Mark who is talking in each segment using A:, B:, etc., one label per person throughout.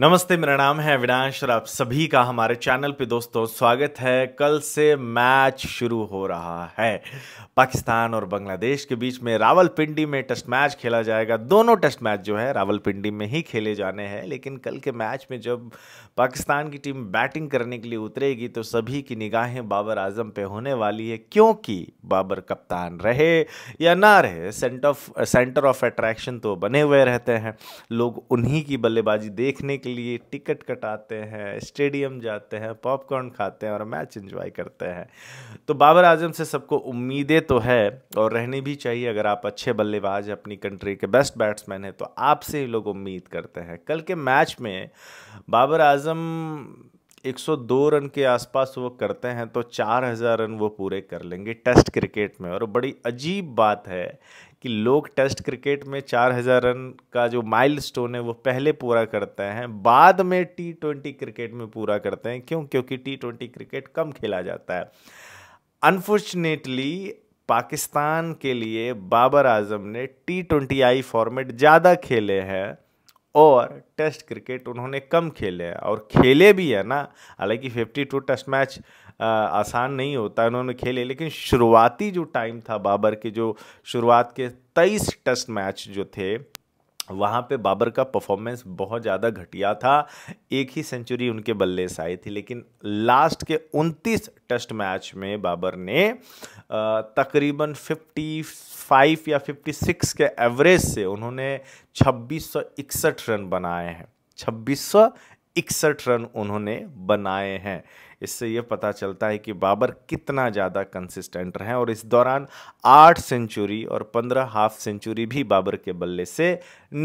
A: नमस्ते मेरा नाम है अविनाश और आप सभी का हमारे चैनल पे दोस्तों स्वागत है कल से मैच शुरू हो रहा है पाकिस्तान और बांग्लादेश के बीच में रावलपिंडी में टेस्ट मैच खेला जाएगा दोनों टेस्ट मैच जो है रावलपिंडी में ही खेले जाने हैं लेकिन कल के मैच में जब पाकिस्तान की टीम बैटिंग करने के लिए उतरेगी तो सभी की निगाहें बाबर आजम पे होने वाली है क्योंकि बाबर कप्तान रहे या ना रहे centre of centre of attraction तो बने हुए रहते हैं लोग उन्हीं की बल्लेबाजी देखने के लिए टिकट कटाते हैं स्टेडियम जाते हैं पॉपकॉर्न खाते हैं और मैच इन्जॉय करते हैं तो बाबर आजम से सबको उम्मीदें तो है और रहनी भी चाहिए अगर आप अच्छे बल्लेबाज अपनी कंट्री के बेस्ट बैट्समैन हैं तो आपसे ही लोग उम्मीद करते हैं कल के मैच में बाबर आजम 102 रन के आसपास वो करते हैं तो 4000 रन वो पूरे कर लेंगे टेस्ट क्रिकेट में और बड़ी अजीब बात है कि लोग टेस्ट क्रिकेट में 4000 रन का जो स्टोन है वो पहले पूरा करते हैं बाद में टी ट्वेंटी क्रिकेट में पूरा करते हैं क्यों क्योंकि टी ट्वेंटी क्रिकेट कम खेला जाता है अनफॉर्चुनेटली पाकिस्तान के लिए बाबर आजम ने टी ट्वेंटी आई फॉर्मेट ज़्यादा खेले हैं और टेस्ट क्रिकेट उन्होंने कम खेले हैं और खेले भी है ना हालांकि 52 टेस्ट मैच आसान नहीं होता उन्होंने खेले लेकिन शुरुआती जो टाइम था बाबर के जो शुरुआत के तेईस टेस्ट मैच जो थे वहाँ पे बाबर का परफॉर्मेंस बहुत ज़्यादा घटिया था एक ही सेंचुरी उनके बल्ले से आई थी लेकिन लास्ट के 29 टेस्ट मैच में बाबर ने तकरीबन 55 या 56 के एवरेज से उन्होंने 2661 रन बनाए हैं छब्बीस इकसठ रन उन्होंने बनाए हैं इससे यह पता चलता है कि बाबर कितना ज़्यादा कंसिस्टेंट रहे और इस दौरान आठ सेंचुरी और पंद्रह हाफ सेंचुरी भी बाबर के बल्ले से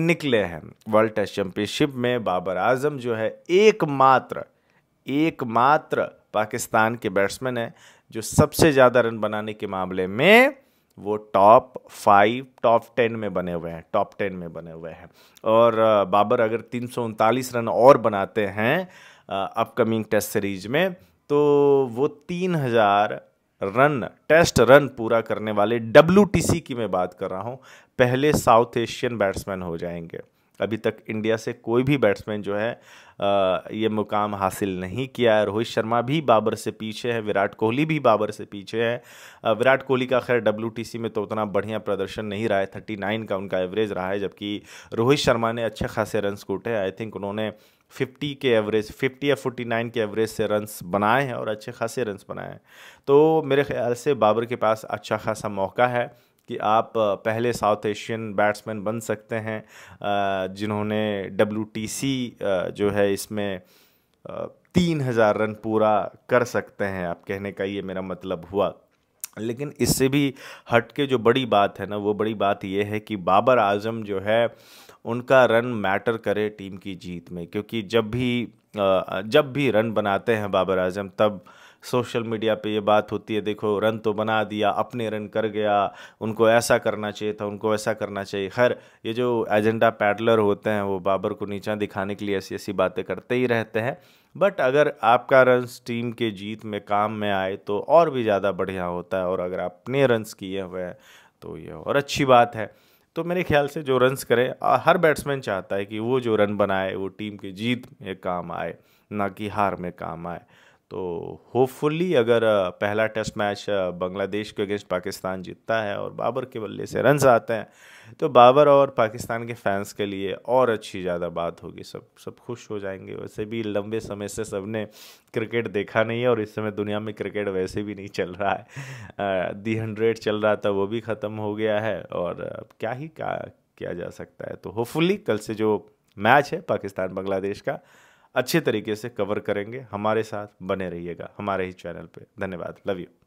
A: निकले हैं वर्ल्ड टेस्ट चैंपियनशिप में बाबर आजम जो है एकमात्र एकमात्र पाकिस्तान के बैट्समैन हैं जो सबसे ज़्यादा रन बनाने के मामले में वो टॉप फाइव टॉप टेन में बने हुए हैं टॉप टेन में बने हुए हैं और बाबर अगर तीन रन और बनाते हैं अपकमिंग टेस्ट सीरीज में तो वो तीन हज़ार रन टेस्ट रन पूरा करने वाले डब्ल्यू की मैं बात कर रहा हूँ पहले साउथ एशियन बैट्समैन हो जाएंगे अभी तक इंडिया से कोई भी बैट्समैन जो है ये मुकाम हासिल नहीं किया है रोहित शर्मा भी बाबर से पीछे है विराट कोहली भी बाबर से पीछे है विराट कोहली का खैर डब्ल्यू में तो उतना बढ़िया प्रदर्शन नहीं रहा है थर्टी नाइन का उनका एवरेज रहा है जबकि रोहित शर्मा ने अच्छे खासे रन स्कूटे आई थिंक उन्होंने 50 के एवरेज 50 या 49 के एवरेज से रन्स बनाए हैं और अच्छे खासे रन्स बनाए हैं तो मेरे ख्याल से बाबर के पास अच्छा खासा मौका है कि आप पहले साउथ एशियन बैट्समैन बन सकते हैं जिन्होंने डब्ल्यू जो है इसमें तीन हज़ार रन पूरा कर सकते हैं आप कहने का ये मेरा मतलब हुआ लेकिन इससे भी हट के जो बड़ी बात है ना वो बड़ी बात ये है कि बाबर आजम जो है उनका रन मैटर करे टीम की जीत में क्योंकि जब भी जब भी रन बनाते हैं बाबर आजम तब सोशल मीडिया पे ये बात होती है देखो रन तो बना दिया अपने रन कर गया उनको ऐसा करना चाहिए था उनको ऐसा करना चाहिए खैर ये जो एजेंडा पैडलर होते हैं वो बाबर को नीचा दिखाने के लिए ऐसी ऐसी बातें करते ही रहते हैं बट अगर आपका रन्स टीम के जीत में काम में आए तो और भी ज़्यादा बढ़िया होता है और अगर आपने रन्स किए हुए हैं तो ये और अच्छी बात है तो मेरे ख्याल से जो रन्स करे हर बैट्समैन चाहता है कि वो जो रन बनाए वो टीम के जीत में काम आए ना कि हार में काम आए तो होपफुली अगर पहला टेस्ट मैच बांग्लादेश के अगेंस्ट पाकिस्तान जीतता है और बाबर के बल्ले से रन आते हैं तो बाबर और पाकिस्तान के फैंस के लिए और अच्छी ज़्यादा बात होगी सब सब खुश हो जाएंगे वैसे भी लंबे समय से सबने क्रिकेट देखा नहीं है और इस समय दुनिया में क्रिकेट वैसे भी नहीं चल रहा है दी हंड्रेड चल रहा था वो भी ख़त्म हो गया है और क्या ही क्या किया जा सकता है तो होपफुली कल से जो मैच है पाकिस्तान बांग्लादेश का अच्छे तरीके से कवर करेंगे हमारे साथ बने रहिएगा हमारे ही चैनल पे धन्यवाद लव यू